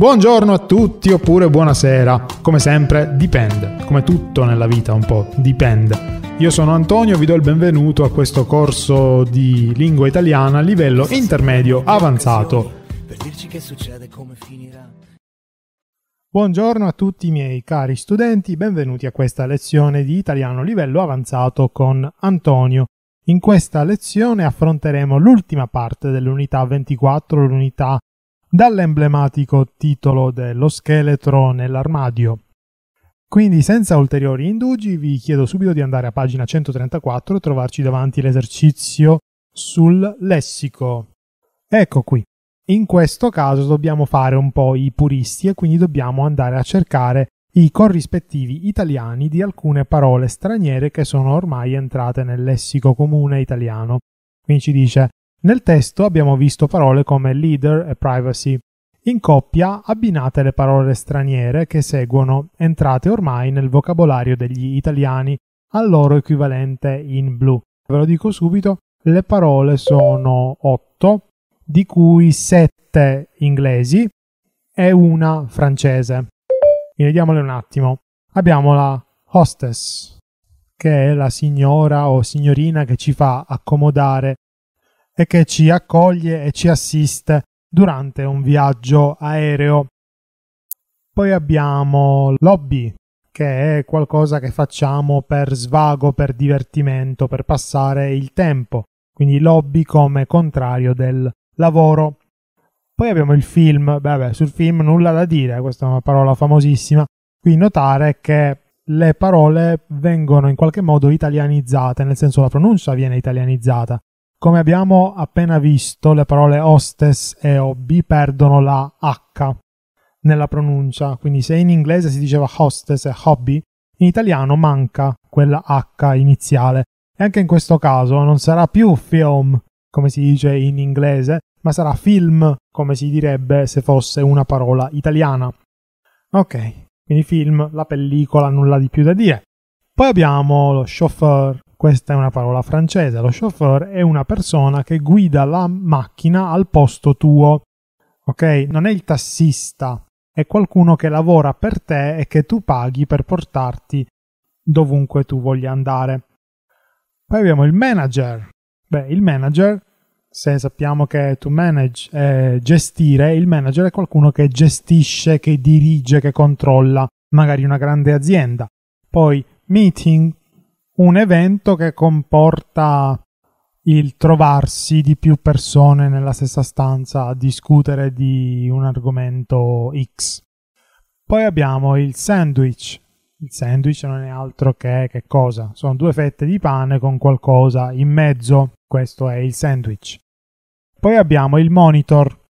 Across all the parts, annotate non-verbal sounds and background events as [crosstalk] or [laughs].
Buongiorno a tutti oppure buonasera. Come sempre, dipende. Come tutto nella vita un po', dipende. Io sono Antonio, vi do il benvenuto a questo corso di lingua italiana a livello intermedio avanzato. Per dirci che succede, come finirà. Buongiorno a tutti i miei cari studenti, benvenuti a questa lezione di italiano livello avanzato con Antonio. In questa lezione affronteremo l'ultima parte dell'unità 24, l'unità dall'emblematico titolo dello scheletro nell'armadio. Quindi senza ulteriori indugi vi chiedo subito di andare a pagina 134 e trovarci davanti l'esercizio sul lessico. Ecco qui. In questo caso dobbiamo fare un po' i puristi e quindi dobbiamo andare a cercare i corrispettivi italiani di alcune parole straniere che sono ormai entrate nel lessico comune italiano. Quindi ci dice nel testo abbiamo visto parole come leader e privacy, in coppia abbinate le parole straniere che seguono, entrate ormai nel vocabolario degli italiani al loro equivalente in blu. Ve lo dico subito, le parole sono 8, di cui 7 inglesi e una francese. Vediamole un attimo. Abbiamo la hostess, che è la signora o signorina che ci fa accomodare e che ci accoglie e ci assiste durante un viaggio aereo. Poi abbiamo l'hobby, che è qualcosa che facciamo per svago, per divertimento, per passare il tempo, quindi l'hobby come contrario del lavoro. Poi abbiamo il film, vabbè, sul film nulla da dire, questa è una parola famosissima. Qui notare che le parole vengono in qualche modo italianizzate, nel senso la pronuncia viene italianizzata. Come abbiamo appena visto, le parole hostess e hobby perdono la H nella pronuncia, quindi se in inglese si diceva hostess e hobby, in italiano manca quella H iniziale. E anche in questo caso non sarà più film, come si dice in inglese, ma sarà film, come si direbbe se fosse una parola italiana. Ok, quindi film, la pellicola, nulla di più da dire. Poi abbiamo lo chauffeur questa è una parola francese, lo chauffeur è una persona che guida la macchina al posto tuo. Ok? Non è il tassista, è qualcuno che lavora per te e che tu paghi per portarti dovunque tu voglia andare. Poi abbiamo il manager. Beh, il manager, se sappiamo che to manage è gestire, il manager è qualcuno che gestisce, che dirige, che controlla magari una grande azienda. Poi meeting, un evento che comporta il trovarsi di più persone nella stessa stanza a discutere di un argomento X. Poi abbiamo il sandwich. Il sandwich non è altro che che cosa? Sono due fette di pane con qualcosa in mezzo. Questo è il sandwich. Poi abbiamo il monitor.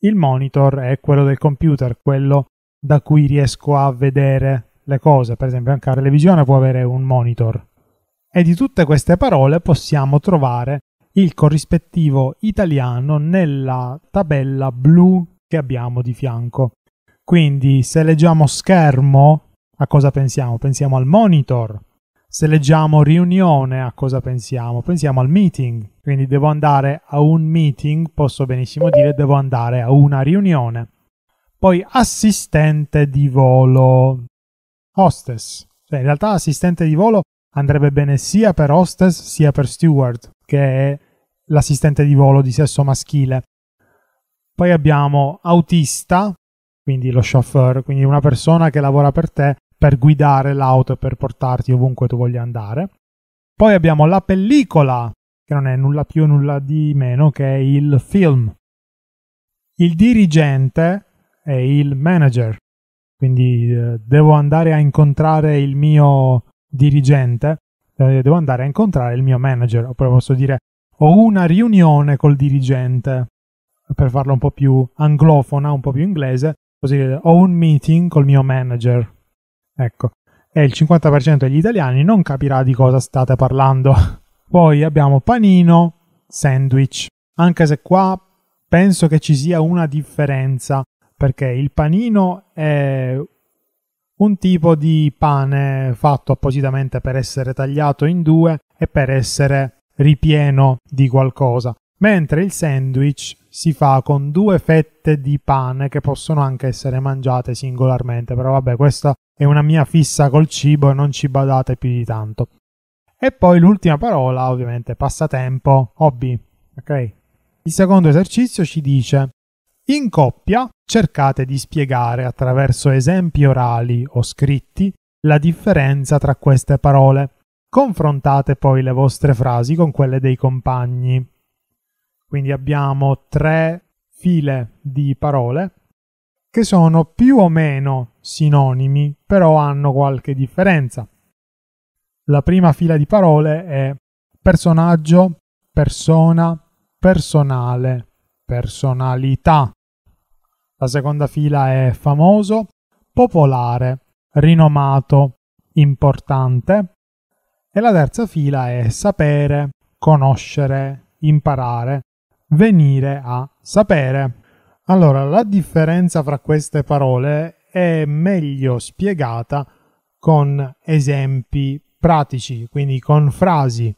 Il monitor è quello del computer, quello da cui riesco a vedere le cose, per esempio anche la televisione può avere un monitor. E di tutte queste parole possiamo trovare il corrispettivo italiano nella tabella blu che abbiamo di fianco. Quindi se leggiamo schermo, a cosa pensiamo? Pensiamo al monitor. Se leggiamo riunione, a cosa pensiamo? Pensiamo al meeting. Quindi devo andare a un meeting, posso benissimo dire devo andare a una riunione. Poi assistente di volo hostess. Cioè, in realtà assistente di volo andrebbe bene sia per hostess sia per steward, che è l'assistente di volo di sesso maschile. Poi abbiamo autista, quindi lo chauffeur, quindi una persona che lavora per te per guidare l'auto e per portarti ovunque tu voglia andare. Poi abbiamo la pellicola, che non è nulla più e nulla di meno che il film. Il dirigente è il manager, quindi eh, devo andare a incontrare il mio dirigente, eh, devo andare a incontrare il mio manager, oppure posso dire ho una riunione col dirigente, per farla un po' più anglofona, un po' più inglese, così eh, ho un meeting col mio manager. Ecco, e il 50% degli italiani non capirà di cosa state parlando. [laughs] Poi abbiamo panino, sandwich. Anche se qua penso che ci sia una differenza perché il panino è un tipo di pane fatto appositamente per essere tagliato in due e per essere ripieno di qualcosa, mentre il sandwich si fa con due fette di pane che possono anche essere mangiate singolarmente, però vabbè questa è una mia fissa col cibo e non ci badate più di tanto. E poi l'ultima parola, ovviamente, passatempo, hobby, ok? Il secondo esercizio ci dice in coppia cercate di spiegare attraverso esempi orali o scritti la differenza tra queste parole. Confrontate poi le vostre frasi con quelle dei compagni. Quindi abbiamo tre file di parole che sono più o meno sinonimi, però hanno qualche differenza. La prima fila di parole è personaggio, persona, personale, personalità, la seconda fila è famoso, popolare, rinomato, importante e la terza fila è sapere, conoscere, imparare, venire a sapere. Allora, la differenza fra queste parole è meglio spiegata con esempi pratici, quindi con frasi,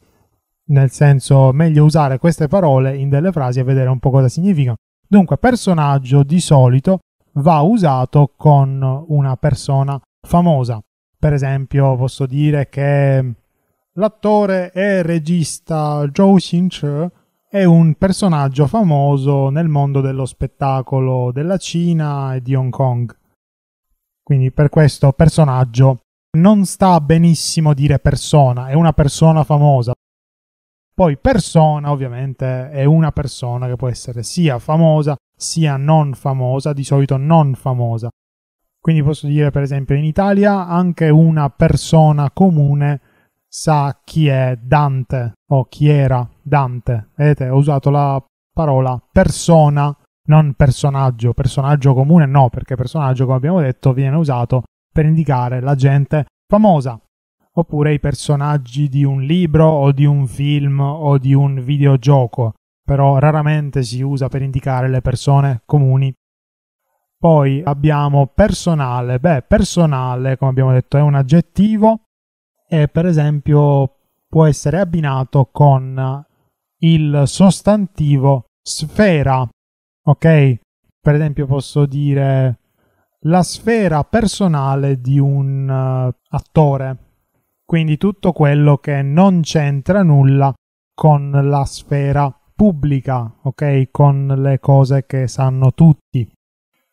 nel senso meglio usare queste parole in delle frasi e vedere un po' cosa significano. Dunque, personaggio di solito va usato con una persona famosa. Per esempio, posso dire che l'attore e regista Zhou Xin-che è un personaggio famoso nel mondo dello spettacolo della Cina e di Hong Kong. Quindi per questo personaggio non sta benissimo dire persona, è una persona famosa, poi persona ovviamente è una persona che può essere sia famosa sia non famosa, di solito non famosa. Quindi posso dire per esempio in Italia anche una persona comune sa chi è Dante o chi era Dante. Vedete, ho usato la parola persona, non personaggio. Personaggio comune no, perché personaggio, come abbiamo detto, viene usato per indicare la gente famosa oppure i personaggi di un libro o di un film o di un videogioco, però raramente si usa per indicare le persone comuni. Poi abbiamo personale, beh personale come abbiamo detto è un aggettivo e per esempio può essere abbinato con il sostantivo sfera, ok? Per esempio posso dire la sfera personale di un uh, attore quindi tutto quello che non c'entra nulla con la sfera pubblica, ok? Con le cose che sanno tutti.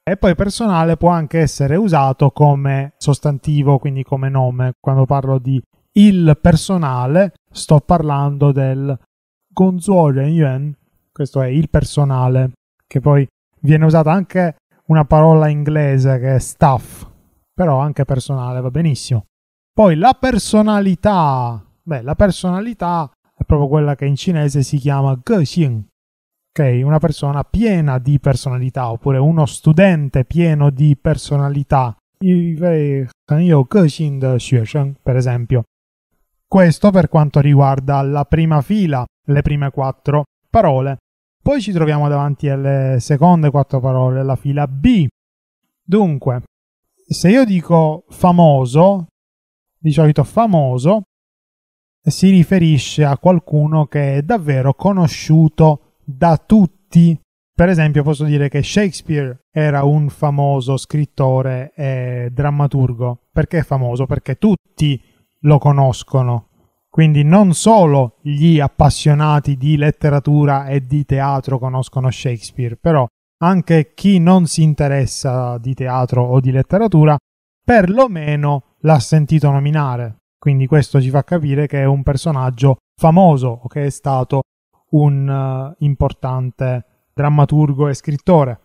E poi personale può anche essere usato come sostantivo, quindi come nome. Quando parlo di il personale, sto parlando del Gonzuoren Yuan, questo è il personale, che poi viene usata anche una parola inglese che è staff, però anche personale va benissimo. Poi la personalità. Beh, la personalità è proprio quella che in cinese si chiama Gexing, ok? Una persona piena di personalità, oppure uno studente pieno di personalità. Per esempio. Questo per quanto riguarda la prima fila, le prime quattro parole. Poi ci troviamo davanti alle seconde quattro parole, la fila B. Dunque, se io dico famoso, di solito famoso si riferisce a qualcuno che è davvero conosciuto da tutti. Per esempio posso dire che Shakespeare era un famoso scrittore e drammaturgo. Perché è famoso? Perché tutti lo conoscono. Quindi non solo gli appassionati di letteratura e di teatro conoscono Shakespeare, però anche chi non si interessa di teatro o di letteratura perlomeno l'ha sentito nominare. Quindi questo ci fa capire che è un personaggio famoso o che è stato un uh, importante drammaturgo e scrittore.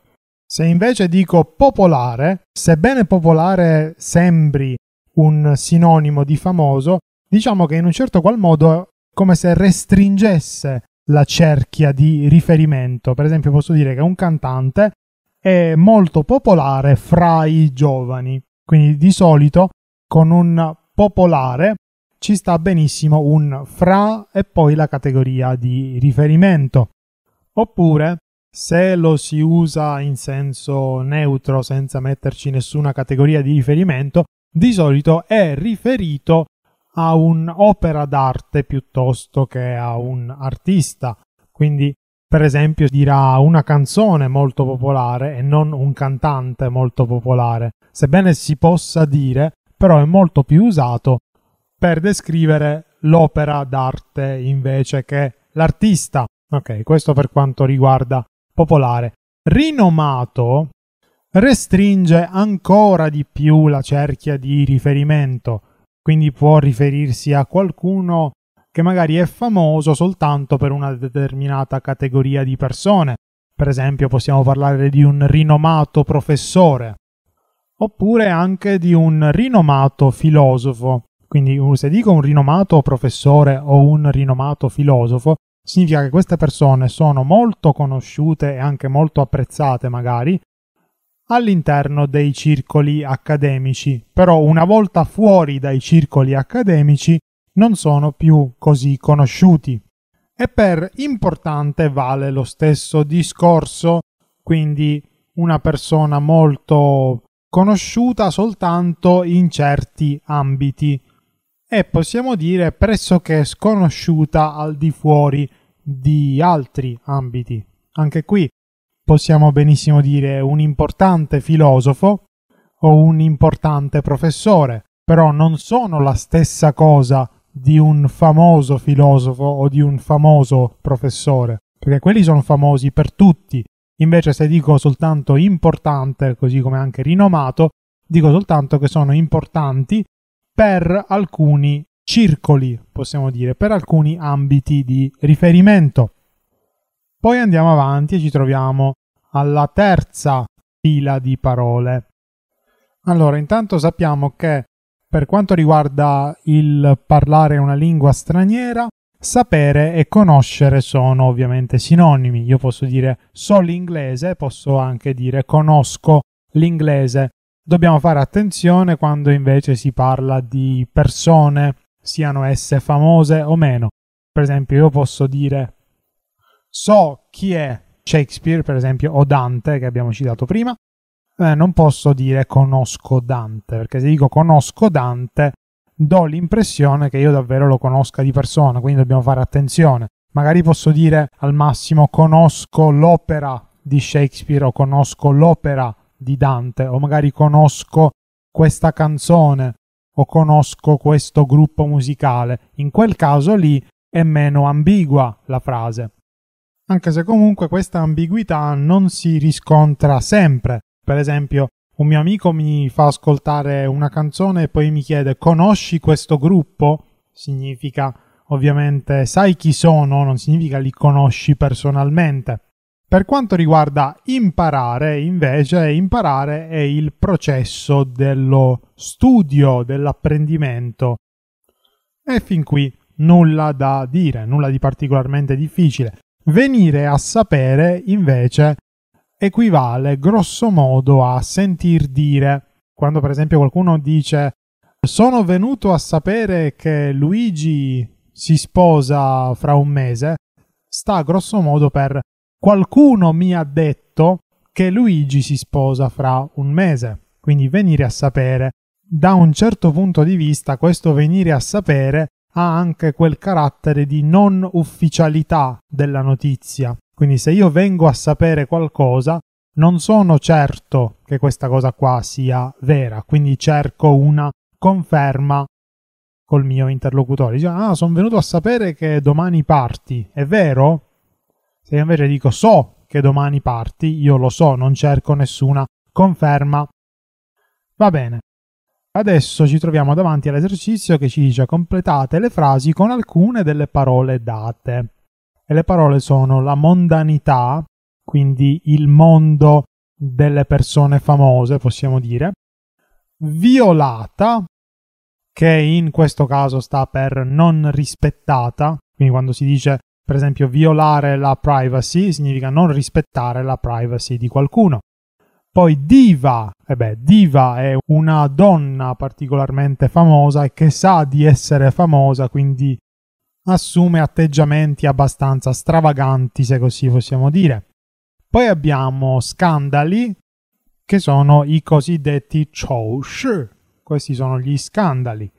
Se invece dico popolare, sebbene popolare sembri un sinonimo di famoso, diciamo che in un certo qual modo è come se restringesse la cerchia di riferimento. Per esempio posso dire che un cantante è molto popolare fra i giovani, quindi di solito con un popolare ci sta benissimo un fra e poi la categoria di riferimento. Oppure, se lo si usa in senso neutro senza metterci nessuna categoria di riferimento, di solito è riferito a un'opera d'arte piuttosto che a un artista. Quindi, per esempio, dirà una canzone molto popolare e non un cantante molto popolare, sebbene si possa dire però è molto più usato per descrivere l'opera d'arte invece che l'artista. Ok, questo per quanto riguarda popolare. Rinomato restringe ancora di più la cerchia di riferimento, quindi può riferirsi a qualcuno che magari è famoso soltanto per una determinata categoria di persone. Per esempio possiamo parlare di un rinomato professore oppure anche di un rinomato filosofo. Quindi se dico un rinomato professore o un rinomato filosofo, significa che queste persone sono molto conosciute e anche molto apprezzate magari all'interno dei circoli accademici, però una volta fuori dai circoli accademici non sono più così conosciuti. E per importante vale lo stesso discorso, quindi una persona molto conosciuta soltanto in certi ambiti e possiamo dire pressoché sconosciuta al di fuori di altri ambiti. Anche qui possiamo benissimo dire un importante filosofo o un importante professore, però non sono la stessa cosa di un famoso filosofo o di un famoso professore, perché quelli sono famosi per tutti, Invece se dico soltanto importante, così come anche rinomato, dico soltanto che sono importanti per alcuni circoli, possiamo dire, per alcuni ambiti di riferimento. Poi andiamo avanti e ci troviamo alla terza fila di parole. Allora, intanto sappiamo che per quanto riguarda il parlare una lingua straniera, Sapere e conoscere sono ovviamente sinonimi. Io posso dire so l'inglese, posso anche dire conosco l'inglese. Dobbiamo fare attenzione quando invece si parla di persone, siano esse famose o meno. Per esempio, io posso dire so chi è Shakespeare, per esempio, o Dante, che abbiamo citato prima. Eh, non posso dire conosco Dante, perché se dico conosco Dante do l'impressione che io davvero lo conosca di persona, quindi dobbiamo fare attenzione. Magari posso dire al massimo conosco l'opera di Shakespeare o conosco l'opera di Dante o magari conosco questa canzone o conosco questo gruppo musicale. In quel caso lì è meno ambigua la frase. Anche se comunque questa ambiguità non si riscontra sempre. Per esempio, un mio amico mi fa ascoltare una canzone e poi mi chiede conosci questo gruppo? Significa ovviamente sai chi sono, non significa li conosci personalmente. Per quanto riguarda imparare, invece, imparare è il processo dello studio, dell'apprendimento. E fin qui nulla da dire, nulla di particolarmente difficile. Venire a sapere, invece, equivale grosso modo a sentir dire. Quando per esempio qualcuno dice sono venuto a sapere che Luigi si sposa fra un mese, sta grosso modo per qualcuno mi ha detto che Luigi si sposa fra un mese. Quindi venire a sapere. Da un certo punto di vista questo venire a sapere ha anche quel carattere di non ufficialità della notizia, quindi se io vengo a sapere qualcosa, non sono certo che questa cosa qua sia vera, quindi cerco una conferma col mio interlocutore. Dice, ah, sono venuto a sapere che domani parti, è vero? Se io invece dico so che domani parti, io lo so, non cerco nessuna conferma. Va bene. Adesso ci troviamo davanti all'esercizio che ci dice completate le frasi con alcune delle parole date e le parole sono la mondanità, quindi il mondo delle persone famose, possiamo dire, violata, che in questo caso sta per non rispettata, quindi quando si dice per esempio violare la privacy significa non rispettare la privacy di qualcuno. Poi diva, e eh beh, diva è una donna particolarmente famosa e che sa di essere famosa, quindi assume atteggiamenti abbastanza stravaganti, se così possiamo dire. Poi abbiamo scandali, che sono i cosiddetti choush, questi sono gli scandali.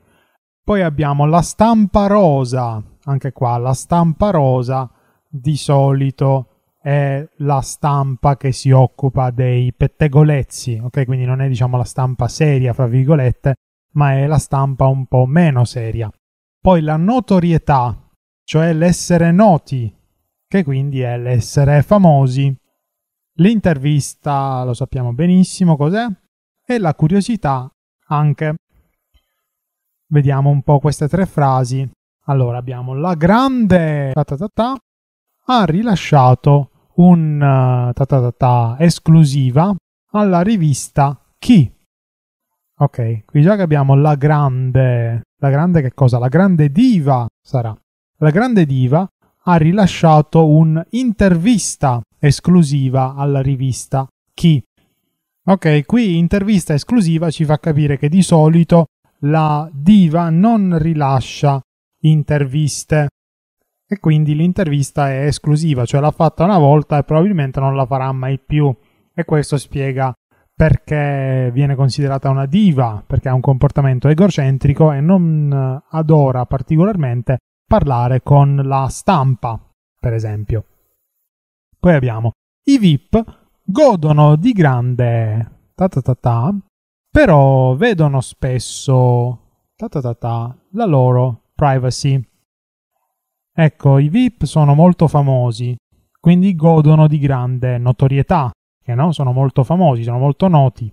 Poi abbiamo la stampa rosa, anche qua la stampa rosa di solito è la stampa che si occupa dei pettegolezzi, ok? Quindi non è diciamo la stampa seria, fra virgolette, ma è la stampa un po' meno seria. Poi la notorietà, cioè l'essere noti, che quindi è l'essere famosi. L'intervista lo sappiamo benissimo cos'è e la curiosità anche. Vediamo un po' queste tre frasi. Allora abbiamo la grande tatatata ha rilasciato un tatatata esclusiva alla rivista Chi Ok, qui già che abbiamo la grande, la grande che cosa? La grande diva sarà. La grande diva ha rilasciato un'intervista esclusiva alla rivista Chi. Ok, qui intervista esclusiva ci fa capire che di solito la diva non rilascia interviste e quindi l'intervista è esclusiva, cioè l'ha fatta una volta e probabilmente non la farà mai più e questo spiega perché viene considerata una diva, perché ha un comportamento egocentrico e non eh, adora particolarmente parlare con la stampa, per esempio. Poi abbiamo i VIP godono di grande ta ta ta ta, però vedono spesso ta ta ta ta, la loro privacy. Ecco, i VIP sono molto famosi, quindi godono di grande notorietà, che eh, no? sono molto famosi, sono molto noti,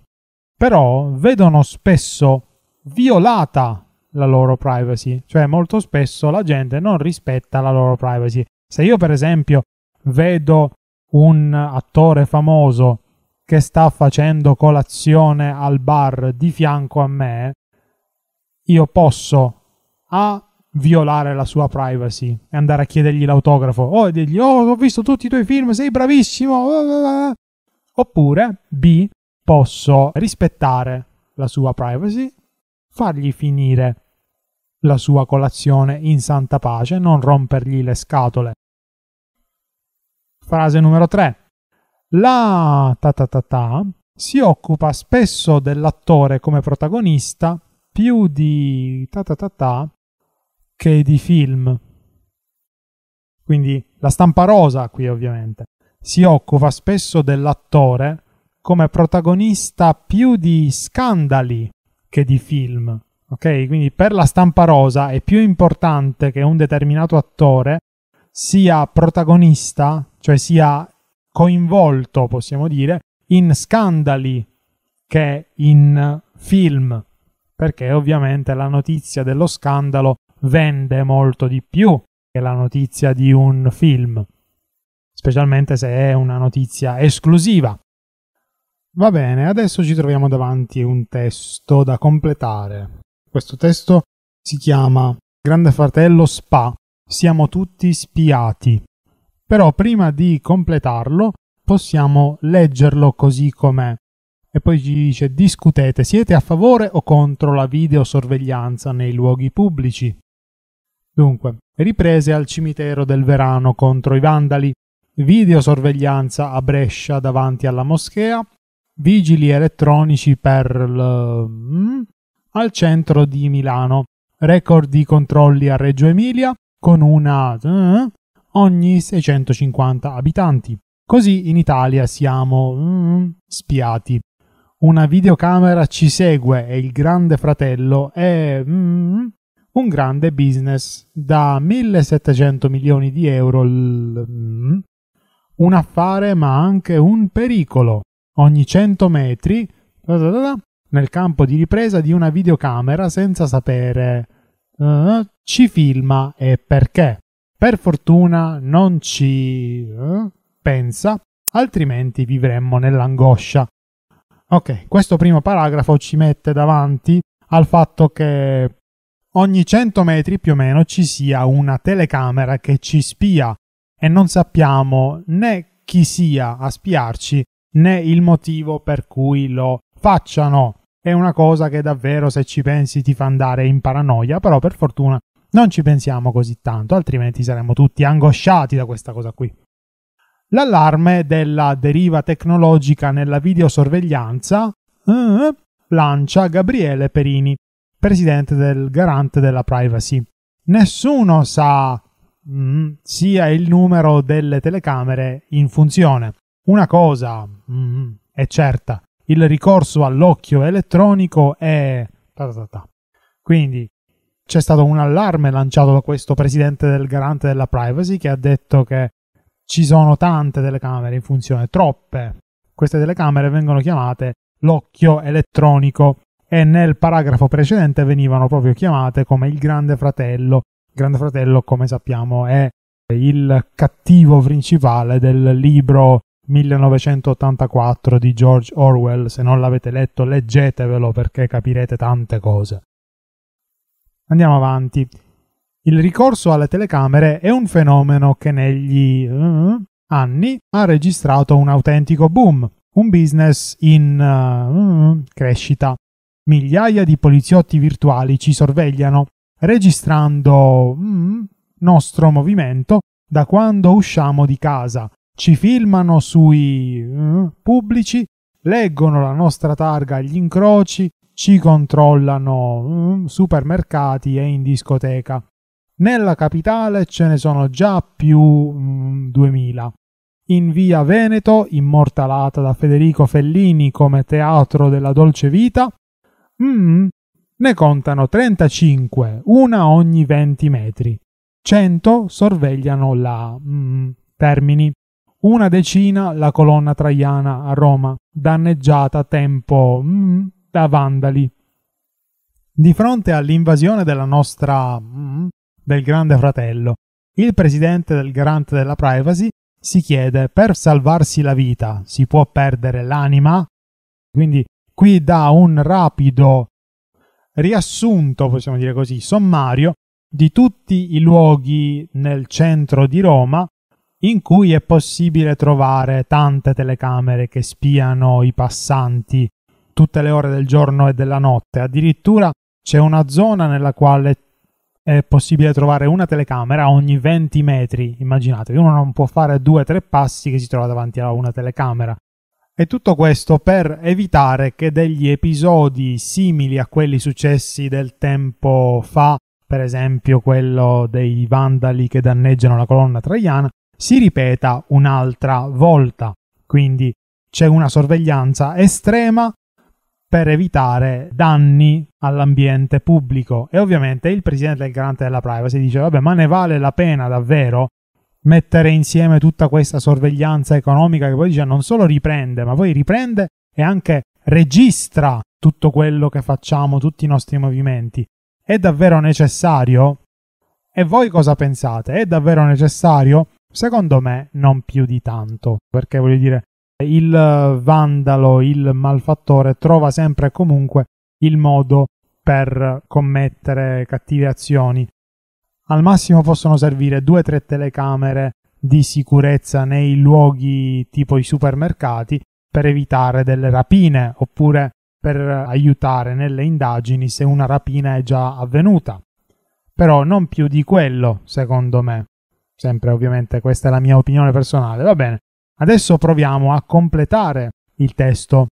però vedono spesso violata la loro privacy, cioè molto spesso la gente non rispetta la loro privacy. Se io per esempio vedo un attore famoso che sta facendo colazione al bar di fianco a me, io posso A violare la sua privacy e andare a chiedergli l'autografo o oh, dirgli oh ho visto tutti i tuoi film, sei bravissimo Oppure B, posso rispettare la sua privacy, fargli finire la sua colazione in santa pace, non rompergli le scatole. Frase numero 3. La ta ta ta ta si occupa spesso dell'attore come protagonista più di ta ta ta ta che di film. Quindi la stampa rosa qui ovviamente si occupa spesso dell'attore come protagonista più di scandali che di film. Ok? Quindi per la stampa rosa è più importante che un determinato attore sia protagonista, cioè sia coinvolto, possiamo dire, in scandali che in film, perché ovviamente la notizia dello scandalo vende molto di più che la notizia di un film specialmente se è una notizia esclusiva. Va bene, adesso ci troviamo davanti a un testo da completare. Questo testo si chiama Grande Fratello Spa, siamo tutti spiati. Però prima di completarlo possiamo leggerlo così com'è. E poi ci dice discutete, siete a favore o contro la videosorveglianza nei luoghi pubblici? Dunque, riprese al cimitero del Verano contro i vandali videosorveglianza a Brescia davanti alla moschea, vigili elettronici per l... Mm, al centro di Milano, record di controlli a Reggio Emilia con una eh, ogni 650 abitanti. Così in Italia siamo mm, spiati. Una videocamera ci segue e il grande fratello è mm, un grande business da 1700 milioni di euro l- un affare ma anche un pericolo. Ogni 100 metri nel campo di ripresa di una videocamera senza sapere uh, ci filma e perché. Per fortuna non ci uh, pensa, altrimenti vivremmo nell'angoscia. Ok, questo primo paragrafo ci mette davanti al fatto che ogni 100 metri più o meno ci sia una telecamera che ci spia e non sappiamo né chi sia a spiarci né il motivo per cui lo facciano. È una cosa che davvero se ci pensi ti fa andare in paranoia, però per fortuna non ci pensiamo così tanto, altrimenti saremmo tutti angosciati da questa cosa qui. L'allarme della deriva tecnologica nella videosorveglianza eh, lancia Gabriele Perini, presidente del garante della privacy. Nessuno sa mh, mm, sia il numero delle telecamere in funzione. Una cosa mh, mm, è certa, il ricorso all'occhio elettronico è... Ta ta ta. Quindi c'è stato un allarme lanciato da questo presidente del garante della privacy che ha detto che ci sono tante telecamere in funzione, troppe. Queste telecamere vengono chiamate l'occhio elettronico e nel paragrafo precedente venivano proprio chiamate come il grande fratello Grande Fratello, come sappiamo, è il cattivo principale del libro 1984 di George Orwell. Se non l'avete letto, leggetevelo perché capirete tante cose. Andiamo avanti. Il ricorso alle telecamere è un fenomeno che negli uh, anni ha registrato un autentico boom, un business in uh, uh, crescita. Migliaia di poliziotti virtuali ci sorvegliano registrando mm, nostro movimento da quando usciamo di casa. Ci filmano sui mm, pubblici, leggono la nostra targa agli incroci, ci controllano mm, supermercati e in discoteca. Nella capitale ce ne sono già più mm, 2000. In via Veneto, immortalata da Federico Fellini come teatro della dolce vita, mm, ne contano 35, una ogni 20 metri. 100 sorvegliano la mm, Termini, una decina la colonna traiana a Roma, danneggiata a tempo mm, da vandali. Di fronte all'invasione della nostra mm, del Grande Fratello, il presidente del garante della privacy si chiede per salvarsi la vita si può perdere l'anima? Quindi qui dà un rapido riassunto, possiamo dire così, sommario di tutti i luoghi nel centro di Roma in cui è possibile trovare tante telecamere che spiano i passanti tutte le ore del giorno e della notte. Addirittura c'è una zona nella quale è possibile trovare una telecamera ogni 20 metri. Immaginate, uno non può fare due o tre passi che si trova davanti a una telecamera. E tutto questo per evitare che degli episodi simili a quelli successi del tempo fa, per esempio quello dei vandali che danneggiano la colonna traiana, si ripeta un'altra volta. Quindi c'è una sorveglianza estrema per evitare danni all'ambiente pubblico. E ovviamente il presidente del garante della privacy dice: Vabbè, ma ne vale la pena davvero mettere insieme tutta questa sorveglianza economica che poi dice non solo riprende, ma poi riprende e anche registra tutto quello che facciamo, tutti i nostri movimenti. È davvero necessario? E voi cosa pensate? È davvero necessario? Secondo me non più di tanto, perché voglio dire, il vandalo, il malfattore trova sempre e comunque il modo per commettere cattive azioni al massimo possono servire due o tre telecamere di sicurezza nei luoghi tipo i supermercati per evitare delle rapine oppure per aiutare nelle indagini se una rapina è già avvenuta. Però non più di quello, secondo me. Sempre ovviamente questa è la mia opinione personale. Va bene. Adesso proviamo a completare il testo.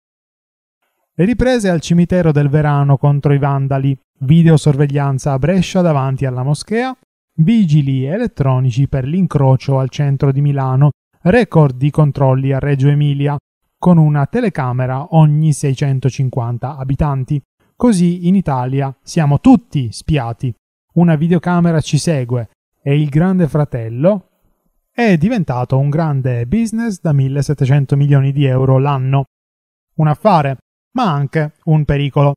Le riprese al cimitero del Verano contro i Vandali videosorveglianza a Brescia davanti alla moschea, vigili elettronici per l'incrocio al centro di Milano, record di controlli a Reggio Emilia, con una telecamera ogni 650 abitanti. Così in Italia siamo tutti spiati. Una videocamera ci segue e il grande fratello è diventato un grande business da 1700 milioni di euro l'anno. Un affare, ma anche un pericolo.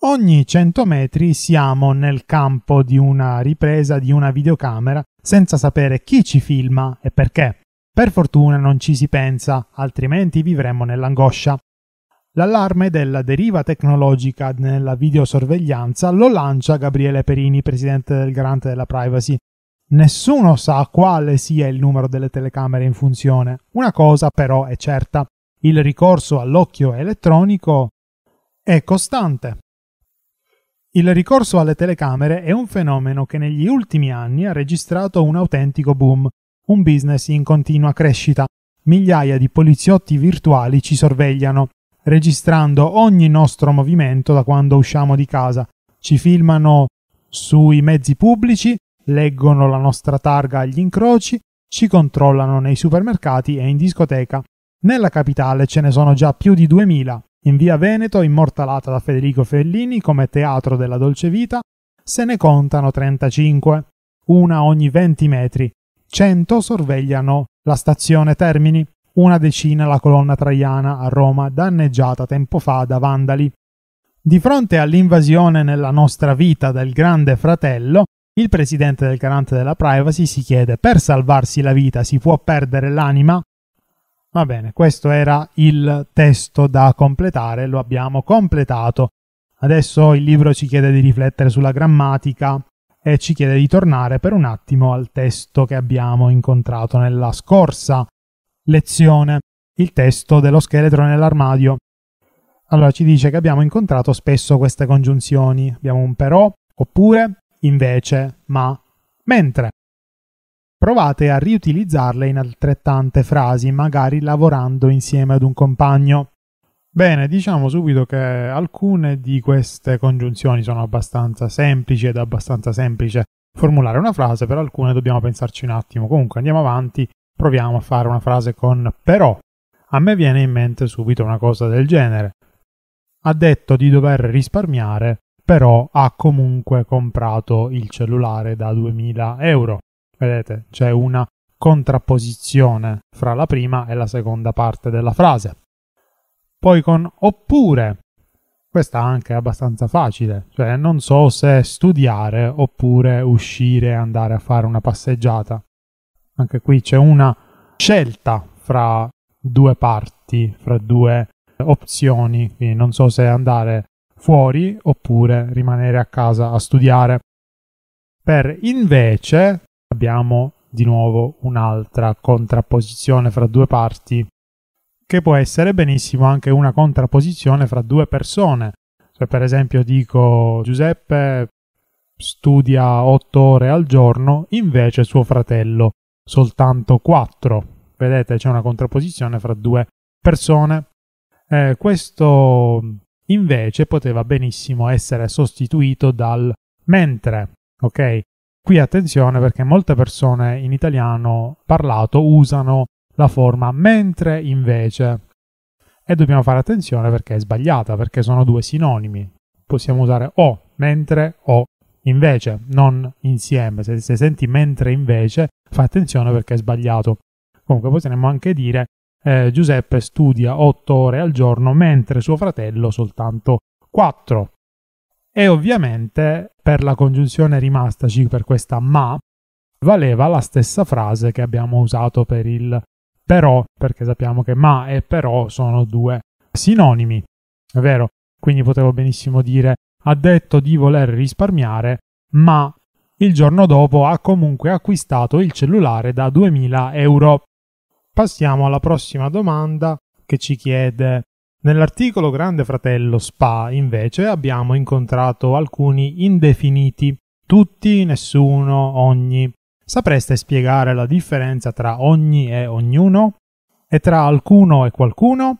Ogni 100 metri siamo nel campo di una ripresa di una videocamera senza sapere chi ci filma e perché. Per fortuna non ci si pensa, altrimenti vivremmo nell'angoscia. L'allarme della deriva tecnologica nella videosorveglianza lo lancia Gabriele Perini, presidente del garante della privacy. Nessuno sa quale sia il numero delle telecamere in funzione. Una cosa però è certa, il ricorso all'occhio elettronico è costante. Il ricorso alle telecamere è un fenomeno che negli ultimi anni ha registrato un autentico boom, un business in continua crescita. Migliaia di poliziotti virtuali ci sorvegliano, registrando ogni nostro movimento da quando usciamo di casa. Ci filmano sui mezzi pubblici, leggono la nostra targa agli incroci, ci controllano nei supermercati e in discoteca. Nella capitale ce ne sono già più di 2000 in via Veneto, immortalata da Federico Fellini come teatro della dolce vita, se ne contano 35, una ogni 20 metri. 100 sorvegliano la stazione Termini, una decina la colonna traiana a Roma danneggiata tempo fa da vandali. Di fronte all'invasione nella nostra vita del grande fratello, il presidente del garante della privacy si chiede per salvarsi la vita si può perdere l'anima? Va bene, questo era il testo da completare, lo abbiamo completato. Adesso il libro ci chiede di riflettere sulla grammatica e ci chiede di tornare per un attimo al testo che abbiamo incontrato nella scorsa lezione, il testo dello scheletro nell'armadio. Allora ci dice che abbiamo incontrato spesso queste congiunzioni, abbiamo un però, oppure, invece, ma, mentre. Provate a riutilizzarle in altrettante frasi, magari lavorando insieme ad un compagno. Bene, diciamo subito che alcune di queste congiunzioni sono abbastanza semplici ed è abbastanza semplice formulare una frase, per alcune dobbiamo pensarci un attimo. Comunque andiamo avanti, proviamo a fare una frase con però. A me viene in mente subito una cosa del genere. Ha detto di dover risparmiare, però ha comunque comprato il cellulare da 2000 euro. Vedete, c'è una contrapposizione fra la prima e la seconda parte della frase. Poi con oppure, questa anche è abbastanza facile, cioè non so se studiare oppure uscire e andare a fare una passeggiata. Anche qui c'è una scelta fra due parti, fra due opzioni, quindi non so se andare fuori oppure rimanere a casa a studiare. Per invece abbiamo di nuovo un'altra contrapposizione fra due parti, che può essere benissimo anche una contrapposizione fra due persone. Cioè, per esempio, dico Giuseppe studia 8 ore al giorno, invece suo fratello soltanto 4. Vedete, c'è una contrapposizione fra due persone. Eh, questo invece poteva benissimo essere sostituito dal mentre, ok? Qui attenzione perché molte persone in italiano parlato usano la forma mentre invece e dobbiamo fare attenzione perché è sbagliata, perché sono due sinonimi. Possiamo usare o mentre o invece, non insieme. Se, se senti mentre invece, fai attenzione perché è sbagliato. Comunque potremmo anche dire eh, Giuseppe studia otto ore al giorno mentre suo fratello soltanto quattro e ovviamente per la congiunzione rimastaci per questa ma valeva la stessa frase che abbiamo usato per il però, perché sappiamo che ma e però sono due sinonimi, è vero? Quindi potevo benissimo dire ha detto di voler risparmiare, ma il giorno dopo ha comunque acquistato il cellulare da 2000 euro. Passiamo alla prossima domanda che ci chiede Nell'articolo Grande Fratello Spa, invece, abbiamo incontrato alcuni indefiniti. Tutti, nessuno, ogni. Sapreste spiegare la differenza tra ogni e ognuno? E tra alcuno e qualcuno?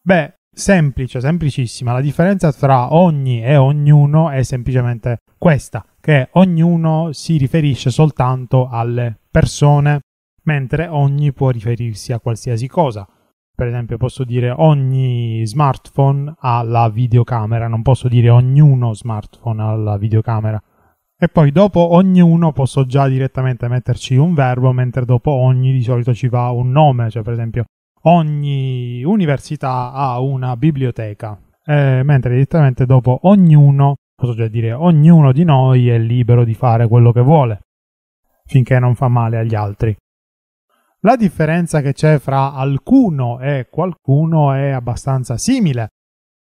Beh, semplice, semplicissima. La differenza tra ogni e ognuno è semplicemente questa, che ognuno si riferisce soltanto alle persone, mentre ogni può riferirsi a qualsiasi cosa per esempio posso dire ogni smartphone ha la videocamera, non posso dire ognuno smartphone ha la videocamera. E poi dopo ognuno posso già direttamente metterci un verbo, mentre dopo ogni di solito ci va un nome, cioè per esempio ogni università ha una biblioteca, eh, mentre direttamente dopo ognuno, posso già dire ognuno di noi è libero di fare quello che vuole, finché non fa male agli altri. La differenza che c'è fra alcuno e qualcuno è abbastanza simile,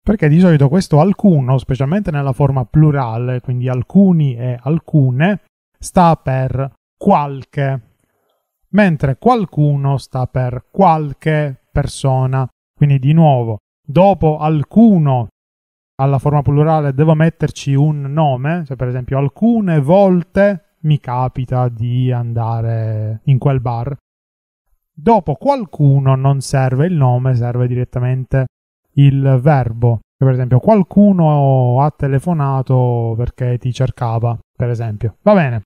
perché di solito questo alcuno, specialmente nella forma plurale, quindi alcuni e alcune, sta per qualche, mentre qualcuno sta per qualche persona. Quindi di nuovo, dopo alcuno alla forma plurale devo metterci un nome, cioè per esempio alcune volte mi capita di andare in quel bar Dopo qualcuno non serve il nome, serve direttamente il verbo. Per esempio, qualcuno ha telefonato perché ti cercava, per esempio. Va bene.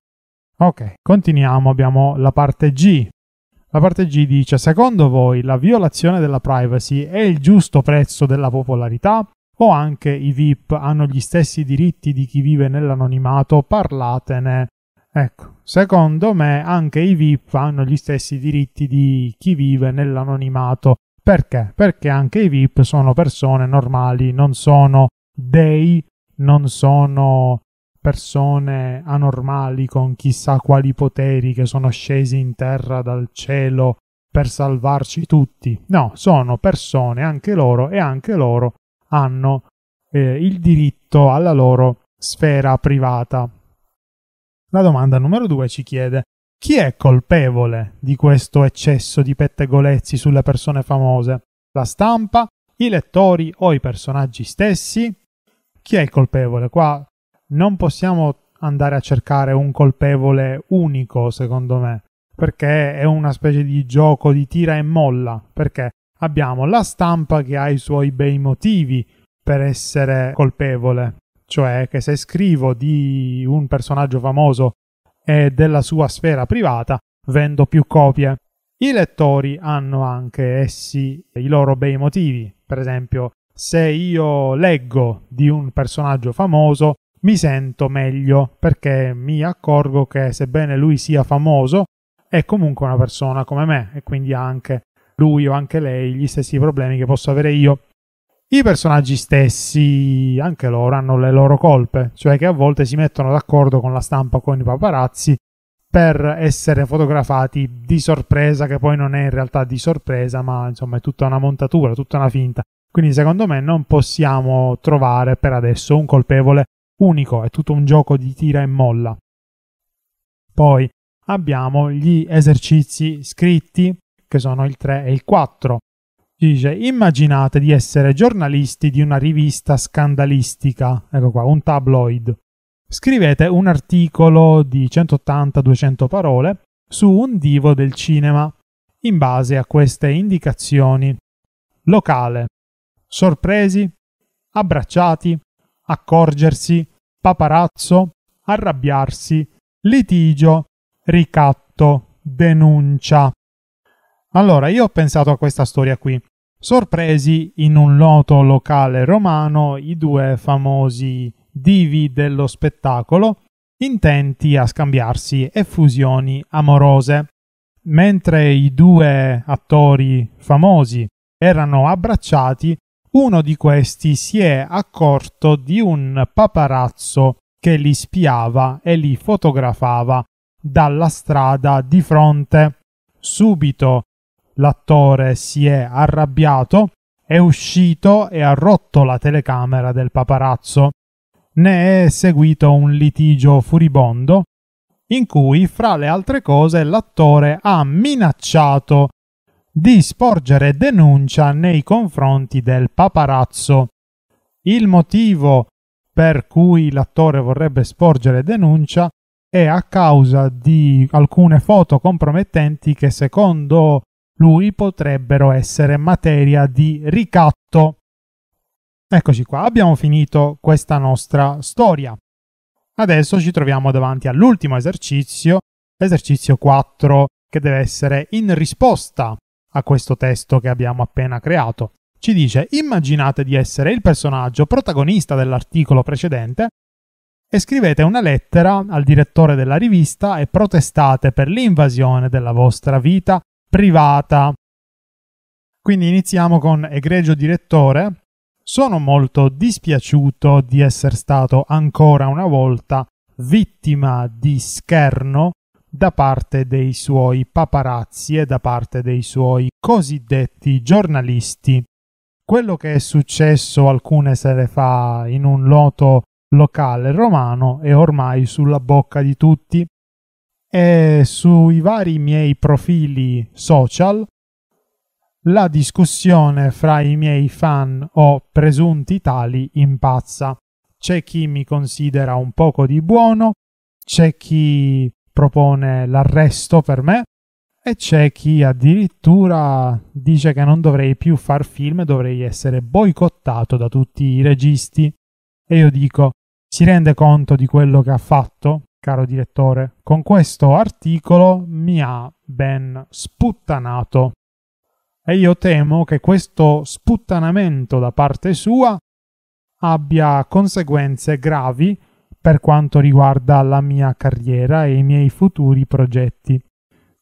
Ok, continuiamo, abbiamo la parte G. La parte G dice, secondo voi la violazione della privacy è il giusto prezzo della popolarità? O anche i VIP hanno gli stessi diritti di chi vive nell'anonimato? Parlatene Ecco, secondo me anche i VIP hanno gli stessi diritti di chi vive nell'anonimato. Perché? Perché anche i VIP sono persone normali, non sono dei, non sono persone anormali con chissà quali poteri che sono scesi in terra dal cielo per salvarci tutti. No, sono persone anche loro e anche loro hanno eh, il diritto alla loro sfera privata. La domanda numero due ci chiede chi è colpevole di questo eccesso di pettegolezzi sulle persone famose? La stampa, i lettori o i personaggi stessi? Chi è il colpevole? Qua non possiamo andare a cercare un colpevole unico, secondo me, perché è una specie di gioco di tira e molla, perché abbiamo la stampa che ha i suoi bei motivi per essere colpevole, cioè che se scrivo di un personaggio famoso e della sua sfera privata, vendo più copie. I lettori hanno anche essi i loro bei motivi, per esempio se io leggo di un personaggio famoso mi sento meglio perché mi accorgo che sebbene lui sia famoso è comunque una persona come me e quindi ha anche lui o anche lei gli stessi problemi che posso avere io i personaggi stessi, anche loro, hanno le loro colpe, cioè che a volte si mettono d'accordo con la stampa, con i paparazzi, per essere fotografati di sorpresa, che poi non è in realtà di sorpresa, ma insomma è tutta una montatura, tutta una finta. Quindi secondo me non possiamo trovare per adesso un colpevole unico, è tutto un gioco di tira e molla. Poi abbiamo gli esercizi scritti, che sono il 3 e il 4. Dice, immaginate di essere giornalisti di una rivista scandalistica, ecco qua, un tabloid. Scrivete un articolo di 180-200 parole su un divo del cinema, in base a queste indicazioni. Locale. Sorpresi, abbracciati, accorgersi, paparazzo, arrabbiarsi, litigio, ricatto, denuncia. Allora, io ho pensato a questa storia qui. Sorpresi in un noto locale romano i due famosi divi dello spettacolo, intenti a scambiarsi effusioni amorose. Mentre i due attori famosi erano abbracciati, uno di questi si è accorto di un paparazzo che li spiava e li fotografava dalla strada di fronte. Subito l'attore si è arrabbiato, è uscito e ha rotto la telecamera del paparazzo. Ne è seguito un litigio furibondo in cui, fra le altre cose, l'attore ha minacciato di sporgere denuncia nei confronti del paparazzo. Il motivo per cui l'attore vorrebbe sporgere denuncia è a causa di alcune foto compromettenti che secondo lui potrebbero essere materia di ricatto. Eccoci qua, abbiamo finito questa nostra storia. Adesso ci troviamo davanti all'ultimo esercizio, l'esercizio 4, che deve essere in risposta a questo testo che abbiamo appena creato. Ci dice immaginate di essere il personaggio protagonista dell'articolo precedente e scrivete una lettera al direttore della rivista e protestate per l'invasione della vostra vita privata. Quindi iniziamo con egregio direttore. Sono molto dispiaciuto di essere stato ancora una volta vittima di scherno da parte dei suoi paparazzi e da parte dei suoi cosiddetti giornalisti. Quello che è successo alcune sere fa in un loto locale romano è ormai sulla bocca di tutti e sui vari miei profili social la discussione fra i miei fan o presunti tali impazza. C'è chi mi considera un poco di buono, c'è chi propone l'arresto per me e c'è chi addirittura dice che non dovrei più far film, e dovrei essere boicottato da tutti i registi. E io dico, si rende conto di quello che ha fatto? caro direttore, con questo articolo mi ha ben sputtanato. E io temo che questo sputtanamento da parte sua abbia conseguenze gravi per quanto riguarda la mia carriera e i miei futuri progetti.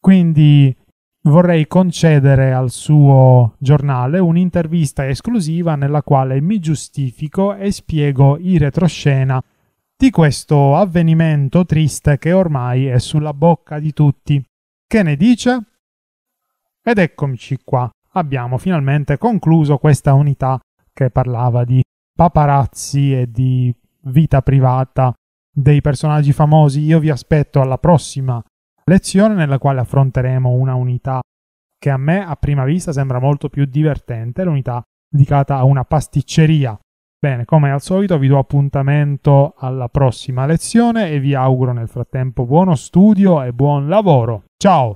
Quindi vorrei concedere al suo giornale un'intervista esclusiva nella quale mi giustifico e spiego i retroscena di questo avvenimento triste che ormai è sulla bocca di tutti. Che ne dice? Ed eccomici qua, abbiamo finalmente concluso questa unità che parlava di paparazzi e di vita privata dei personaggi famosi. Io vi aspetto alla prossima lezione nella quale affronteremo una unità che a me a prima vista sembra molto più divertente, l'unità dedicata a una pasticceria Bene, come al solito vi do appuntamento alla prossima lezione e vi auguro nel frattempo buono studio e buon lavoro. Ciao!